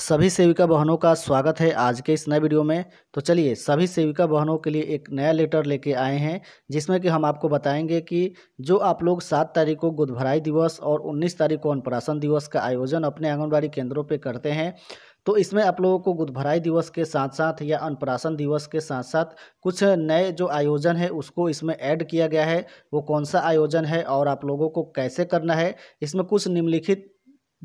सभी सेविका बहनों का स्वागत है आज के इस नए वीडियो में तो चलिए सभी सेविका बहनों के लिए एक नया लेटर लेके आए हैं जिसमें कि हम आपको बताएंगे कि जो आप लोग सात तारीख को गुदभराई दिवस और उन्नीस तारीख को अनुप्रासन दिवस का आयोजन अपने आंगनबाड़ी केंद्रों पर करते हैं तो इसमें आप लोगों को गुदभराई दिवस के साथ साथ या अन्नप्राशन दिवस के साथ साथ कुछ नए जो आयोजन है उसको इसमें ऐड किया गया है वो कौन सा आयोजन है और आप लोगों को कैसे करना है इसमें कुछ निम्नलिखित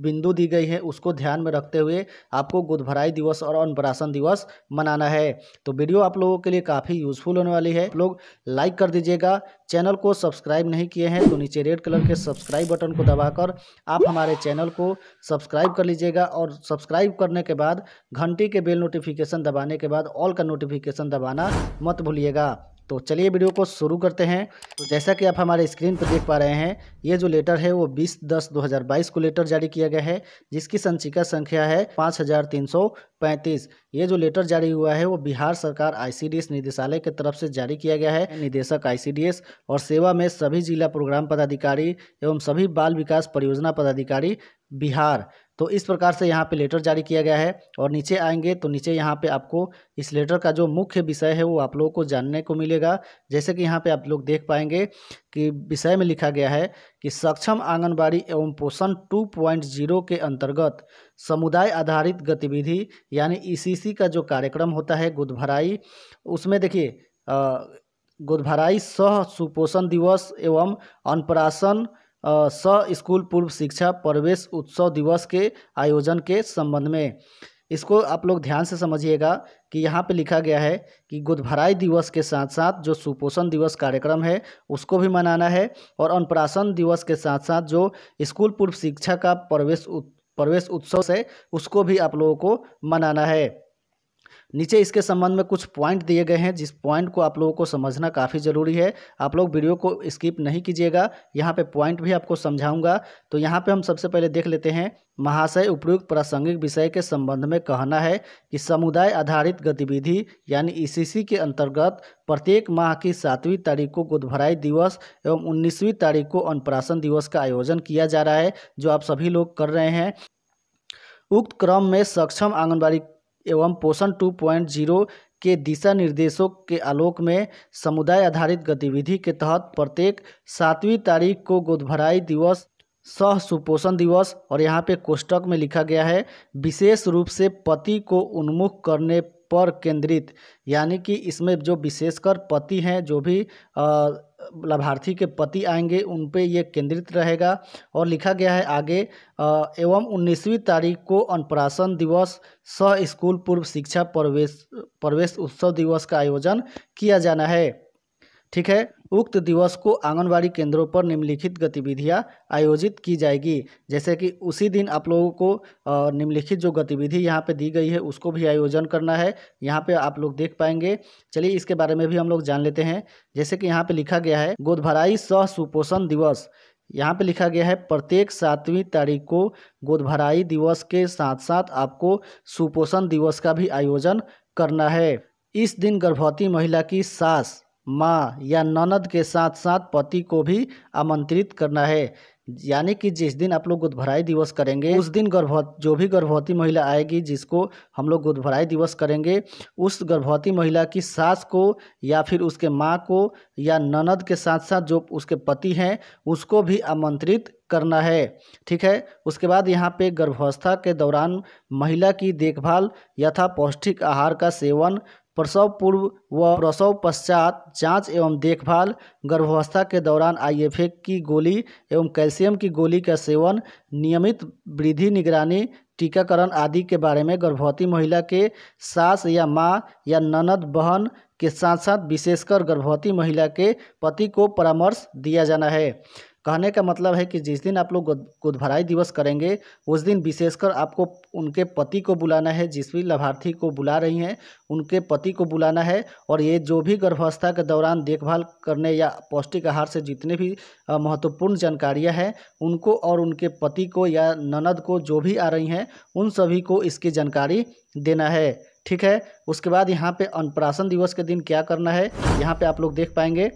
बिंदु दी गई है उसको ध्यान में रखते हुए आपको गुदभराई दिवस और अन्नप्राशन दिवस मनाना है तो वीडियो आप लोगों के लिए काफ़ी यूजफुल होने वाली है लोग लाइक कर दीजिएगा चैनल को सब्सक्राइब नहीं किए हैं तो नीचे रेड कलर के सब्सक्राइब बटन को दबाकर आप हमारे चैनल को सब्सक्राइब कर लीजिएगा और सब्सक्राइब करने के बाद घंटी के बेल नोटिफिकेशन दबाने के बाद ऑल का नोटिफिकेशन दबाना मत भूलिएगा तो चलिए वीडियो को शुरू करते हैं तो जैसा कि आप हमारे स्क्रीन पर देख पा रहे हैं ये जो लेटर है वो 20 दस 2022 को लेटर जारी किया गया है जिसकी संचिका संख्या है 5335 ये जो लेटर जारी हुआ है वो बिहार सरकार आईसीडीएस निदेशालय की तरफ से जारी किया गया है निदेशक आईसीडीएस और सेवा में सभी जिला प्रोग्राम पदाधिकारी एवं सभी बाल विकास परियोजना पदाधिकारी बिहार तो इस प्रकार से यहाँ पे लेटर जारी किया गया है और नीचे आएंगे तो नीचे यहाँ पे आपको इस लेटर का जो मुख्य विषय है वो आप लोगों को जानने को मिलेगा जैसे कि यहाँ पे आप लोग देख पाएंगे कि विषय में लिखा गया है कि सक्षम आंगनबाड़ी एवं पोषण 2.0 के अंतर्गत समुदाय आधारित गतिविधि यानी ई e का जो कार्यक्रम होता है गुदभराई उसमें देखिए गुदभराई सह सुपोषण दिवस एवं अनप्राशन स स्कूल पूर्व शिक्षा प्रवेश उत्सव दिवस के आयोजन के संबंध में इसको आप लोग ध्यान से समझिएगा कि यहाँ पे लिखा गया है कि गुदभराई दिवस के साथ साथ जो सुपोषण दिवस कार्यक्रम है उसको भी मनाना है और अनुप्राशन दिवस के साथ साथ जो स्कूल पूर्व शिक्षा का प्रवेश प्रवेश उत्सव है उसको भी आप लोगों को मनाना है नीचे इसके संबंध में कुछ पॉइंट दिए गए हैं जिस पॉइंट को आप लोगों को समझना काफ़ी ज़रूरी है आप लोग वीडियो को स्किप नहीं कीजिएगा यहाँ पे पॉइंट भी आपको समझाऊंगा तो यहाँ पे हम सबसे पहले देख लेते हैं महाशय उपयुक्त प्रासंगिक विषय के संबंध में कहना है कि समुदाय आधारित गतिविधि यानी ई e के अंतर्गत प्रत्येक माह की सातवीं तारीख को गोदभराई दिवस एवं उन्नीसवीं तारीख को अनुप्राशन दिवस का आयोजन किया जा रहा है जो आप सभी लोग कर रहे हैं उक्त क्रम में सक्षम आंगनबाड़ी एवं पोषण टू पॉइंट जीरो के दिशा निर्देशों के आलोक में समुदाय आधारित गतिविधि के तहत प्रत्येक सातवीं तारीख को गोदभराई दिवस सह सुपोषण दिवस और यहाँ पे कोष्टक में लिखा गया है विशेष रूप से पति को उन्मुख करने पर केंद्रित यानी कि इसमें जो विशेषकर पति हैं जो भी लाभार्थी के पति आएंगे उन पे ये केंद्रित रहेगा और लिखा गया है आगे एवं उन्नीसवीं तारीख को अनप्राशन दिवस सह स्कूल पूर्व शिक्षा प्रवेश प्रवेश उत्सव दिवस का आयोजन किया जाना है ठीक है उक्त दिवस को आंगनबाड़ी केंद्रों पर निम्नलिखित गतिविधियां आयोजित की जाएगी जैसे कि उसी दिन आप लोगों को निम्नलिखित जो गतिविधि यहाँ पे दी गई है उसको भी आयोजन करना है यहाँ पे आप लोग देख पाएंगे चलिए इसके बारे में भी हम लोग जान लेते हैं जैसे कि यहाँ पे लिखा गया है गोदभराई सह सुपोषण दिवस यहाँ पे लिखा गया है प्रत्येक सातवीं तारीख को गोदभराई दिवस के साथ साथ आपको सुपोषण दिवस का भी आयोजन करना है इस दिन गर्भवती महिला की सास माँ या ननद के साथ साथ पति को भी आमंत्रित करना है यानी कि जिस दिन आप लोग गुदभराई दिवस करेंगे उस दिन गर्भवती जो भी गर्भवती महिला आएगी जिसको हम लोग गुदभराई दिवस करेंगे उस गर्भवती महिला की सास को या फिर उसके माँ को या ननद के साथ साथ जो उसके पति हैं उसको भी आमंत्रित करना है ठीक है उसके बाद यहाँ पे गर्भावस्था के दौरान महिला की देखभाल यथा पौष्टिक आहार का सेवन प्रसव पूर्व व प्रसव पश्चात जांच एवं देखभाल गर्भावस्था के दौरान आईएफए की गोली एवं कैल्शियम की गोली का सेवन नियमित वृद्धि निगरानी टीकाकरण आदि के बारे में गर्भवती महिला के सास या माँ या ननद बहन के साथ साथ विशेषकर गर्भवती महिला के पति को परामर्श दिया जाना है कहने का मतलब है कि जिस दिन आप लोग गुदभराई दिवस करेंगे उस दिन विशेषकर आपको उनके पति को बुलाना है जिस भी लाभार्थी को बुला रही हैं उनके पति को बुलाना है और ये जो भी गर्भावस्था के दौरान देखभाल करने या पौष्टिक आहार से जितने भी महत्वपूर्ण जानकारियाँ हैं उनको और उनके पति को या ननद को जो भी आ रही हैं उन सभी को इसकी जानकारी देना है ठीक है उसके बाद यहाँ पे अनप्राशन दिवस के दिन क्या करना है यहाँ पे आप लोग देख पाएंगे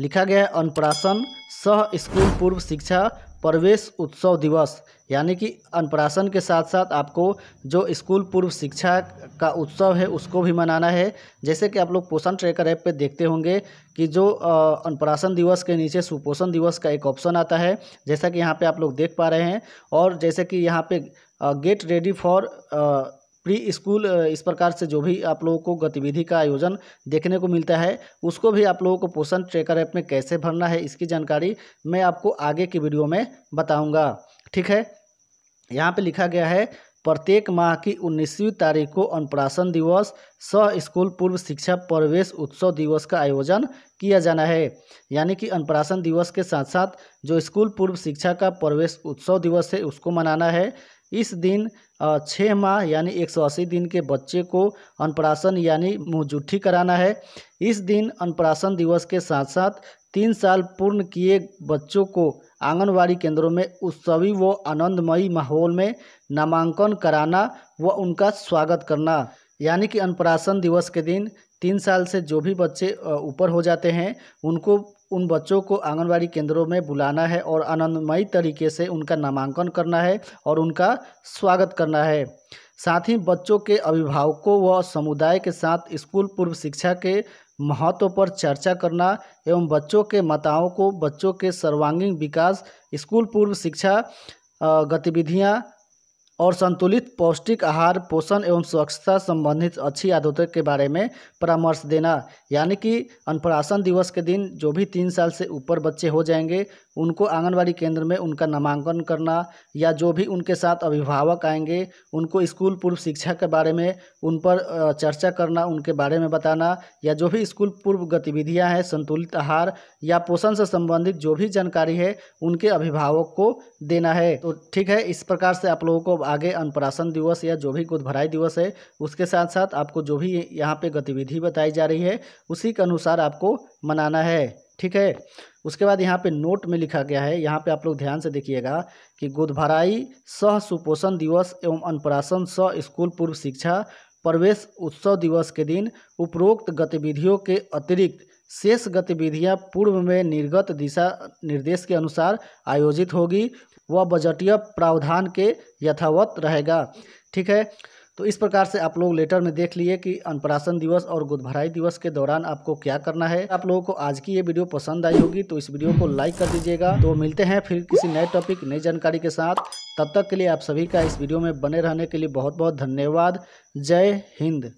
लिखा गया है अनुप्राशन सह स्कूल पूर्व शिक्षा प्रवेश उत्सव दिवस यानी कि अनुप्राशन के साथ साथ आपको जो स्कूल पूर्व शिक्षा का उत्सव है उसको भी मनाना है जैसे कि आप लोग पोषण ट्रैकर ऐप पे देखते होंगे कि जो अनुप्राशन दिवस के नीचे सुपोषण दिवस का एक ऑप्शन आता है जैसा कि यहाँ पे आप लोग देख पा रहे हैं और जैसे कि यहाँ पे get ready for preschool इस प्रकार से जो भी आप लोगों को गतिविधि का आयोजन देखने को मिलता है उसको भी आप लोगों को पोषण ट्रेकर ऐप में कैसे भरना है इसकी जानकारी मैं आपको आगे की वीडियो में बताऊंगा ठीक है यहाँ पे लिखा गया है प्रत्येक माह की उन्नीसवीं तारीख को अनुप्राशन दिवस स स्कूल पूर्व शिक्षा प्रवेश उत्सव दिवस का आयोजन किया जाना है यानी कि अनुप्राशन दिवस के साथ साथ जो स्कूल पूर्व शिक्षा का प्रवेश उत्सव दिवस है उसको मनाना है इस दिन छः माह यानी 180 दिन के बच्चे को अनप्राशन यानी मुँह कराना है इस दिन अनप्राशन दिवस के साथ साथ तीन साल पूर्ण किए बच्चों को आंगनवाड़ी केंद्रों में उत्सवी व आनंदमयी माहौल में नामांकन कराना व उनका स्वागत करना यानी कि अनप्राशन दिवस के दिन तीन साल से जो भी बच्चे ऊपर हो जाते हैं उनको उन बच्चों को आंगनबाड़ी केंद्रों में बुलाना है और आनंदमयी तरीके से उनका नामांकन करना है और उनका स्वागत करना है साथ ही बच्चों के अभिभावकों व समुदाय के साथ स्कूल पूर्व शिक्षा के महत्व पर चर्चा करना एवं बच्चों के माताओं को बच्चों के सर्वांगीण विकास स्कूल पूर्व शिक्षा गतिविधियां और संतुलित पौष्टिक आहार पोषण एवं स्वच्छता संबंधित अच्छी आदतों के बारे में परामर्श देना यानी कि अनप्रासन दिवस के दिन जो भी तीन साल से ऊपर बच्चे हो जाएंगे उनको आंगनबाड़ी केंद्र में उनका नामांकन करना या जो भी उनके साथ अभिभावक आएंगे उनको स्कूल पूर्व शिक्षा के बारे में उन पर चर्चा करना उनके बारे में बताना या जो भी स्कूल पूर्व गतिविधियाँ हैं संतुलित आहार या पोषण से संबंधित जो भी जानकारी है उनके अभिभावक को देना है तो ठीक है इस प्रकार से आप लोगों को आगे अनुप्राशन दिवस या जो भी गुदभराई दिवस है उसके साथ साथ आपको जो भी यहाँ पे गतिविधि बताई जा रही है उसी के अनुसार आपको मनाना है ठीक है उसके बाद यहाँ पे नोट में लिखा गया है यहाँ पे आप लोग ध्यान से देखिएगा कि गुदभराई सह सुपोषण दिवस एवं अनुप्राशन स स्कूल पूर्व शिक्षा प्रवेश उत्सव दिवस के दिन उपरोक्त गतिविधियों के अतिरिक्त शेष गतिविधियां पूर्व में निर्गत दिशा निर्देश के अनुसार आयोजित होगी व बजटीय प्रावधान के यथावत रहेगा ठीक है तो इस प्रकार से आप लोग लेटर में देख लिए कि अनप्राशन दिवस और गुदभराई दिवस के दौरान आपको क्या करना है आप लोगों को आज की ये वीडियो पसंद आई होगी तो इस वीडियो को लाइक कर दीजिएगा तो मिलते हैं फिर किसी नए टॉपिक नई जानकारी के साथ तब तक के लिए आप सभी का इस वीडियो में बने रहने के लिए बहुत बहुत धन्यवाद जय हिंद